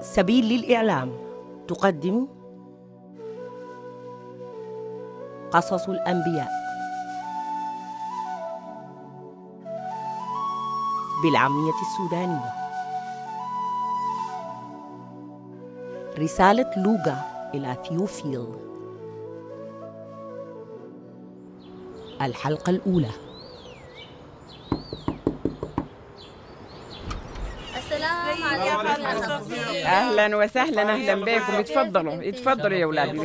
سبيل للإعلام تقدم قصص الأنبياء بالعامية السودانية رسالة لوغا إلى ثيوفيل الحلقة الأولى اهلا وسهلا اهلا بكم اتفضلوا اتفضلوا يا اولاد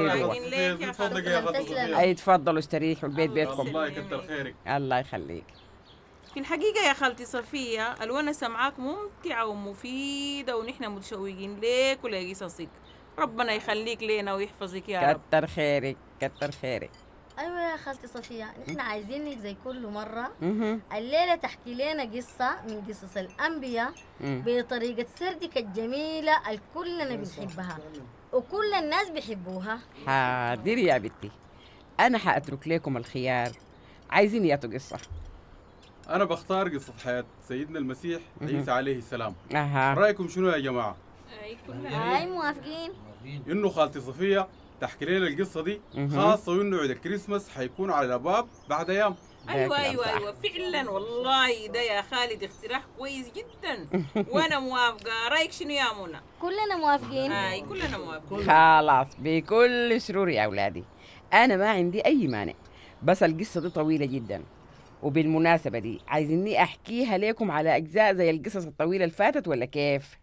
اي اتفضلوا استريحوا البيت بيتكم الله يكتر خيرك الله يخليك في الحقيقة يا خالتي صفية الونسة معاك ممتعة ومفيدة ونحن متشوقين ليك ولقصصك ربنا يخليك لينا ويحفظك يا رب كتر خيرك كتر خيرك ايوه يا خالتي صفيه نحن عايزينك زي كل مره الليله تحكي لنا قصه من قصص الانبياء بطريقه سردك الجميله الكلنا بنحبها وكل الناس بيحبوها حاضر يا بنتي انا حاترك لكم الخيار عايزين ياتوا قصه انا بختار قصه حياه سيدنا المسيح عيسى عليه السلام أها. رايكم شنو يا جماعه هاي موافقين انه خالتي صفيه تحكي لنا القصه دي خاصه وانه عيد الكريسماس حيكون على الباب بعد ايام ايوه ايوه ايوه فعلا والله ده يا خالد اقتراح كويس جدا وانا موافقه رايك شنو يا منى كلنا موافقين اي كلنا موافقين خلاص بكل سرور يا اولادي انا ما عندي اي مانع بس القصه دي طويله جدا وبالمناسبه دي عايزيني احكيها لكم على اجزاء زي القصص الطويله اللي فاتت ولا كيف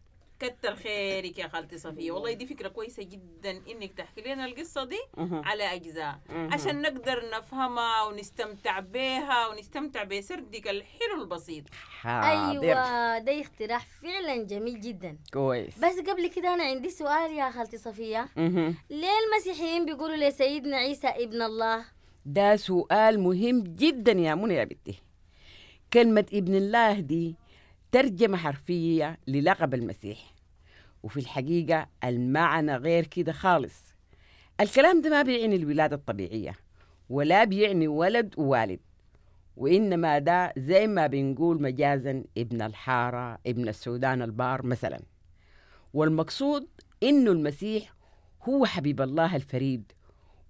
كتر خيرك يا خالتي صفيه والله دي فكره كويسه جدا انك تحكي لنا القصه دي على اجزاء عشان نقدر نفهمها ونستمتع بها ونستمتع بسردك الحلو البسيط حاضر. ايوه ده اقتراح فعلا جميل جدا كويس بس قبل كده انا عندي سؤال يا خالتي صفيه ليه المسيحيين بيقولوا لسيدنا عيسى ابن الله ده سؤال مهم جدا يا منى يا بنتي كلمة ابن الله دي ترجمة حرفية للقب المسيح وفي الحقيقة المعنى غير كده خالص الكلام ده ما بيعني الولادة الطبيعية ولا بيعني ولد ووالد وإنما ده زي ما بنقول مجازا ابن الحارة ابن السودان البار مثلا والمقصود إنه المسيح هو حبيب الله الفريد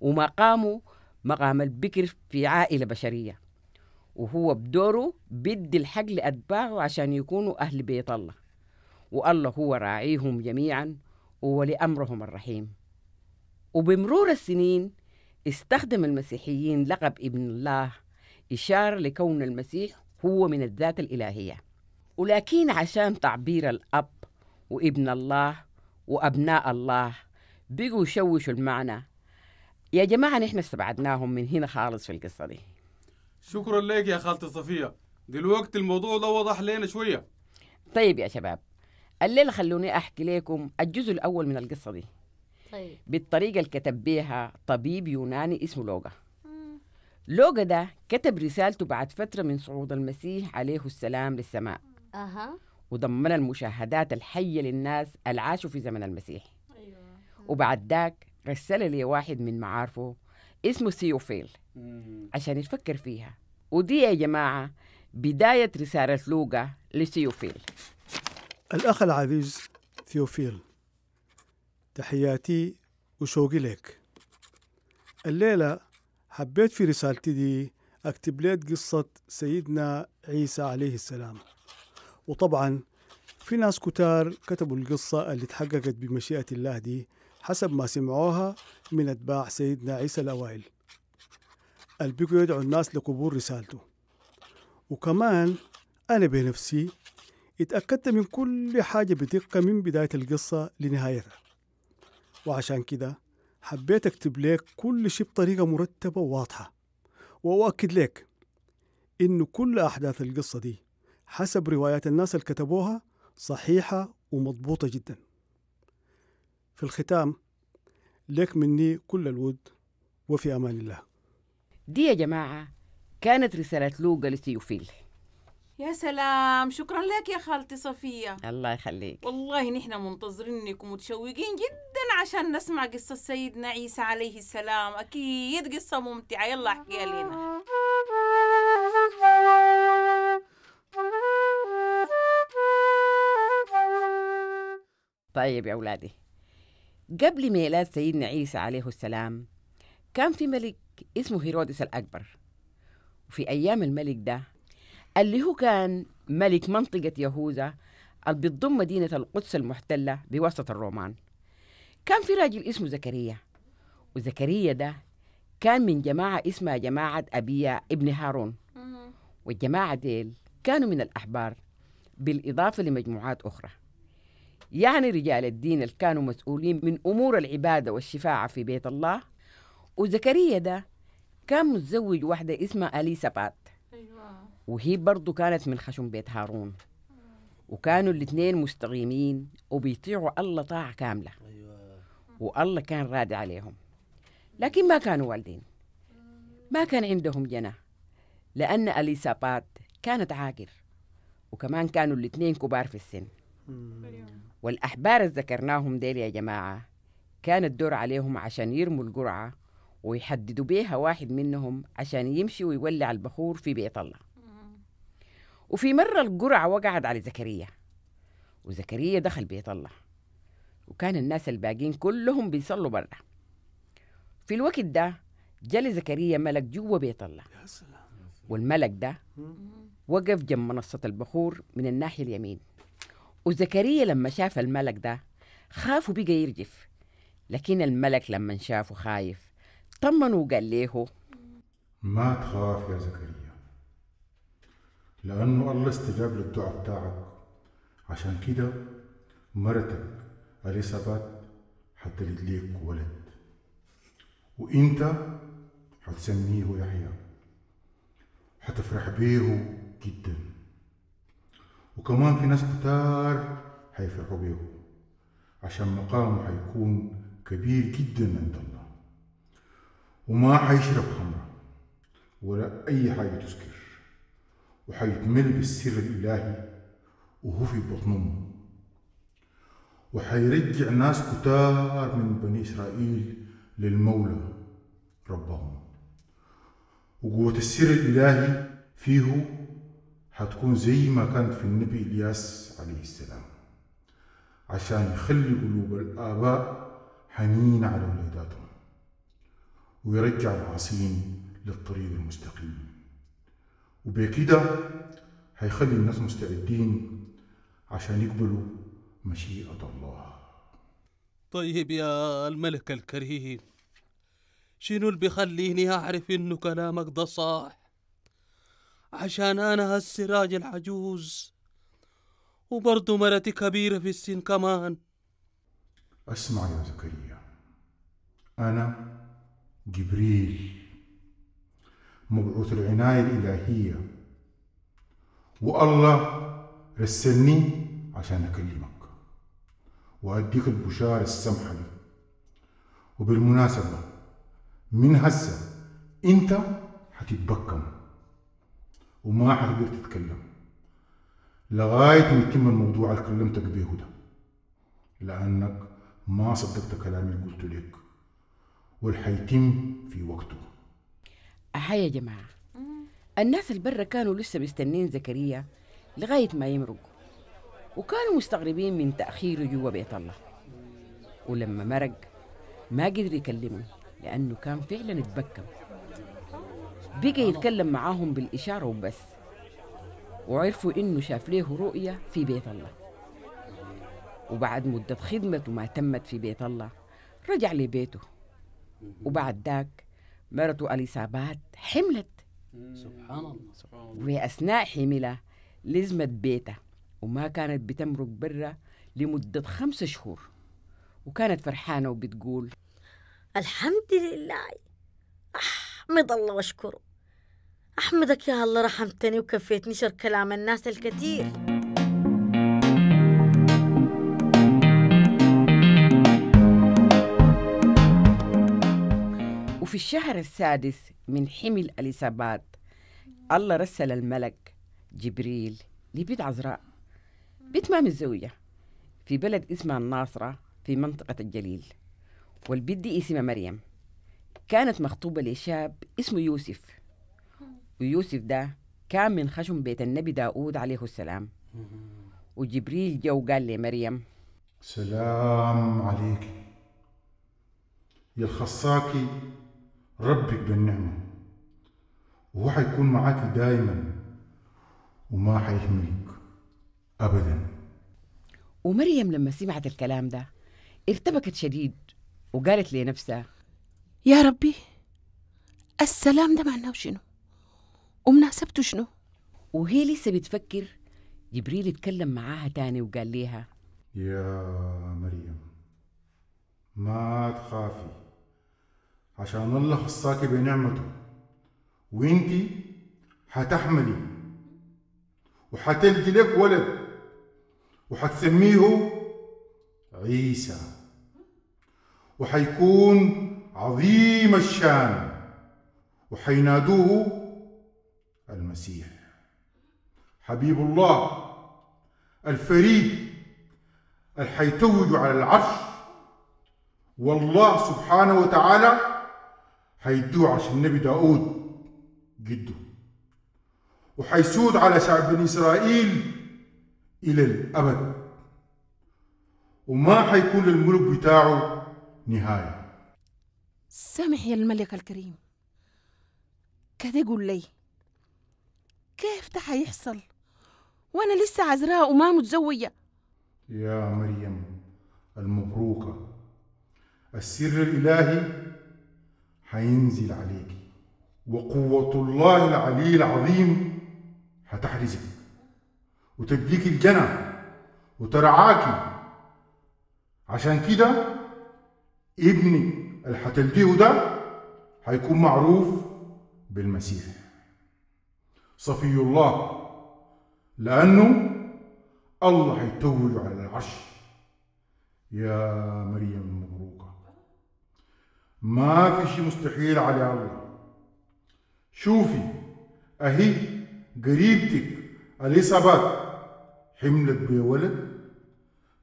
ومقامه مقام البكر في عائلة بشرية وهو بدوره بدي الحق لأتباعه عشان يكونوا أهل بيت الله والله هو راعيهم جميعا وولي أمرهم الرحيم وبمرور السنين استخدم المسيحيين لقب ابن الله إشارة لكون المسيح هو من الذات الإلهية ولكن عشان تعبير الأب وابن الله وأبناء الله بقوا يشوشوا المعنى يا جماعة نحن استبعدناهم من هنا خالص في القصة دي شكرا لك يا خالتي صفية دلوقتي الموضوع ده وضح لنا شوية طيب يا شباب الليلة خلوني أحكي لكم الجزء الأول من القصة دي طيب. بالطريقة اللي كتب بيها طبيب يوناني اسمه لوغا لوغا ده كتب رسالته بعد فترة من صعود المسيح عليه السلام للسماء أها. وضمن المشاهدات الحية للناس اللي عاشوا في زمن المسيح أيوة. وبعد ذاك رسل لي واحد من معارفه اسمه سيوفيل مم. عشان يفكر فيها ودي يا جماعة بداية رسالة لوغا لسيوفيل الأخ العزيز ثيوفيل تحياتي وشوقي لك الليلة حبيت في رسالتي دي أكتب ليت قصة سيدنا عيسى عليه السلام وطبعا في ناس كتار كتبوا القصة اللي تحققت بمشيئة الله دي حسب ما سمعوها من أتباع سيدنا عيسى الأوائل اللي بيقوا يدعوا الناس لقبول رسالته وكمان أنا بنفسي اتأكدت من كل حاجة بدقة من بداية القصة لنهايتها وعشان كده حبيت أكتب لك كل شيء بطريقة مرتبة وواضحة وأؤكد لك إنه كل أحداث القصة دي حسب روايات الناس اللي كتبوها صحيحة ومضبوطة جدا في الختام لك مني كل الود وفي أمان الله دي يا جماعة كانت رسالة لوقا لثيوفيل يا سلام شكرا لك يا خالتي صفية الله يخليك والله نحن منتظرينك ومتشوقين جدا عشان نسمع قصة سيدنا عيسى عليه السلام أكيد قصة ممتعة يلا احكيها لنا طيب يا أولادي قبل ميلاد سيدنا عيسى عليه السلام كان في ملك اسمه هيرودس الأكبر وفي أيام الملك ده اللي هو كان ملك منطقة يهوذا اللي بتضم مدينة القدس المحتلة بواسطة الرومان كان في راجل اسمه زكريا وزكريا ده كان من جماعة اسمها جماعة أبيا ابن هارون والجماعة ديل كانوا من الأحبار بالإضافة لمجموعات أخرى يعني رجال الدين اللي كانوا مسؤولين من أمور العبادة والشفاعة في بيت الله وزكريا ده كان متزوج واحدة اسمها أليسابات وهي برضو كانت من خشم بيت هارون وكانوا الاثنين مستقيمين وبيطيعوا الله طاعة كاملة أيوة. والله كان راد عليهم لكن ما كانوا والدين ما كان عندهم جنة لأن أليسابات كانت عاقر وكمان كانوا الاثنين كبار في السن والأحبار اللي ذكرناهم ديل يا جماعة كان الدور عليهم عشان يرموا القرعة ويحددوا بيها واحد منهم عشان يمشي ويولع البخور في بيت الله وفي مرة القرعة وقعت على زكريا وزكريا دخل بيت الله وكان الناس الباقين كلهم بيصلوا برا في الوقت ده جالي زكريا ملك جوا بيت الله والملك ده وقف جنب منصة البخور من الناحية اليمين وزكريا لما شاف الملك ده خاف وبقى يرجف لكن الملك لما شافه خايف طمن وقال له ما تخاف يا زكريا لأنه الله استجاب للدعاء بتاعك عشان كده مرتك اليسابات حتلد ليك ولد وانت حتسميه يحيى حتفرح بيه جدا وكمان في ناس كتار حيفرحوا بيه عشان مقامه حيكون كبير جدا عند الله وما حيشرب خمرة ولا أي حاجة تسكر وحيكمل بالسر الإلهي وهو في بطن أمه وحيرجع ناس كتار من بني إسرائيل للمولى ربهم وقوة السر الإلهي فيه حتكون زي ما كانت في النبي إلياس عليه السلام عشان يخلي قلوب الآباء حنين على ولاداتهم ويرجع العاصين للطريق المستقيم وبكده هيخلي الناس مستعدين عشان يقبلوا مشيئة الله طيب يا الملك الكريم شنو اللي بيخليني أعرف إنه كلامك ده صح عشان أنا هالسراج راجل عجوز وبرضه مرتي كبيرة في السن كمان اسمع يا زكريا أنا جبريل مبعوث العناية الإلهية والله رسلني عشان أكلمك وأديك البشارة السمحة لي وبالمناسبة من هسه أنت حتتبكم وما حتقدر تتكلم لغاية ما يتم الموضوع اللي كلمتك به ده لأنك ما صدقت كلامي اللي قلته لك والحيتم في وقته أحيا يا جماعة الناس البرة كانوا لسه مستنين زكريا لغاية ما يمرق وكانوا مستغربين من تأخيره جوا بيت الله ولما مرق ما قدر يكلمهم لأنه كان فعلا اتبكم بقى يتكلم معاهم بالإشارة وبس وعرفوا إنه شاف ليه رؤية في بيت الله وبعد مدة خدمته ما تمت في بيت الله رجع لبيته وبعد ذاك مرته اليسابات حملت سبحان الله سبحان الله واثناء حملها لزمت بيتها وما كانت بتمرق برا لمدة خمسة شهور وكانت فرحانة وبتقول الحمد لله أحمد الله واشكره أحمدك يا الله رحمتني وكفيتني شر كلام الناس الكثير وفي الشهر السادس من حمل اليسابات الله رسل الملك جبريل لبيت عذراء بيت ما متزوجة في بلد اسمها الناصرة في منطقة الجليل والبيت دي اسمها مريم كانت مخطوبة لشاب اسمه يوسف ويوسف ده كان من خشم بيت النبي داود عليه السلام وجبريل جو قال لمريم سلام عليك يا الخصاكي ربك بالنعمة وهو حيكون معاك دايما وما حيهملك أبدا ومريم لما سمعت الكلام ده ارتبكت شديد وقالت لنفسها يا ربي السلام ده معناه شنو ومناسبته شنو وهي لسه بتفكر جبريل اتكلم معاها تاني وقال ليها يا مريم ما تخافي عشان الله خصاكي بنعمته وانت هتحملي وحتلدي لك ولد وحتسميه عيسى وحيكون عظيم الشان وحينادوه المسيح حبيب الله الفريد الحيتوج على العرش والله سبحانه وتعالى هيدوه عشان النبي داود جده وحيسود على شعب بني إسرائيل إلى الأبد وما حيكون للملوك بتاعه نهاية سامح يا الملك الكريم كده قول لي كيف ده هيحصل وأنا لسه عذراء وما متزوجه يا مريم المبروكة السر الإلهي هينزل عليك وقوة الله العلي العظيم هتحرزك وتديك الجنة وترعاكي عشان كده ابني اللي ده هيكون معروف بالمسيح صفي الله لأنه الله هيتوج على العرش يا مريم المبروكة ما في شيء مستحيل على الله شوفي أهي قريبتك اليصابات حملت بولد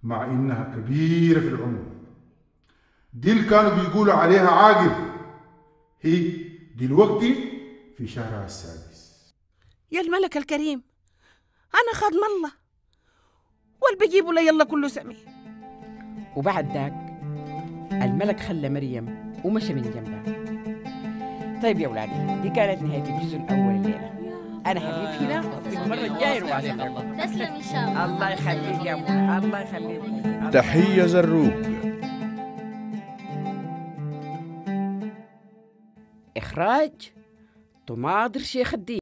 مع إنها كبيرة في العمر دي اللي كانوا بيقولوا عليها عاقل هي دلوقتي في شهرها السادس يا الملك الكريم أنا خادم الله والبجيب لي الله كله سمي وبعد ذاك الملك خلى مريم ومشى من جنبها طيب يا ولادي دي كانت نهايه الجزء الاول الليله انا هجيب هنا المره الجايه نروح تسلم ان شاء الله الله يخليك يا ابونا الله يخليك تحيه زروق اخراج طماطر شيخ الدين